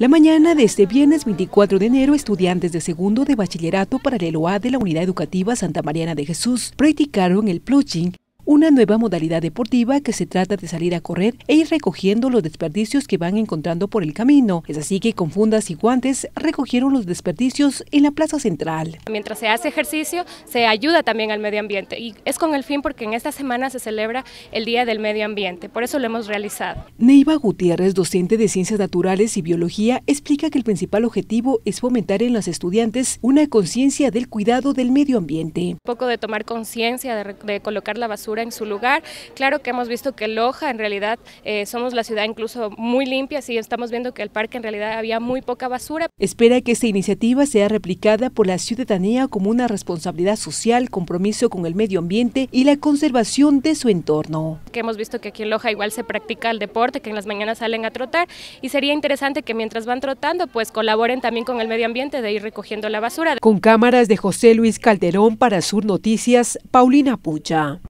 La mañana de este viernes 24 de enero, estudiantes de segundo de bachillerato paralelo A de la Unidad Educativa Santa Mariana de Jesús practicaron el pluching una nueva modalidad deportiva que se trata de salir a correr e ir recogiendo los desperdicios que van encontrando por el camino. Es así que con fundas y guantes recogieron los desperdicios en la plaza central. Mientras se hace ejercicio, se ayuda también al medio ambiente y es con el fin porque en esta semana se celebra el Día del Medio Ambiente, por eso lo hemos realizado. Neiva Gutiérrez, docente de Ciencias Naturales y Biología, explica que el principal objetivo es fomentar en los estudiantes una conciencia del cuidado del medio ambiente. Un poco de tomar conciencia, de colocar la basura en su lugar. Claro que hemos visto que Loja, en realidad, eh, somos la ciudad incluso muy limpia, y estamos viendo que el parque en realidad había muy poca basura. Espera que esta iniciativa sea replicada por la ciudadanía como una responsabilidad social, compromiso con el medio ambiente y la conservación de su entorno. Que hemos visto que aquí en Loja igual se practica el deporte, que en las mañanas salen a trotar y sería interesante que mientras van trotando pues colaboren también con el medio ambiente de ir recogiendo la basura. Con cámaras de José Luis Calderón para Sur Noticias, Paulina Pucha.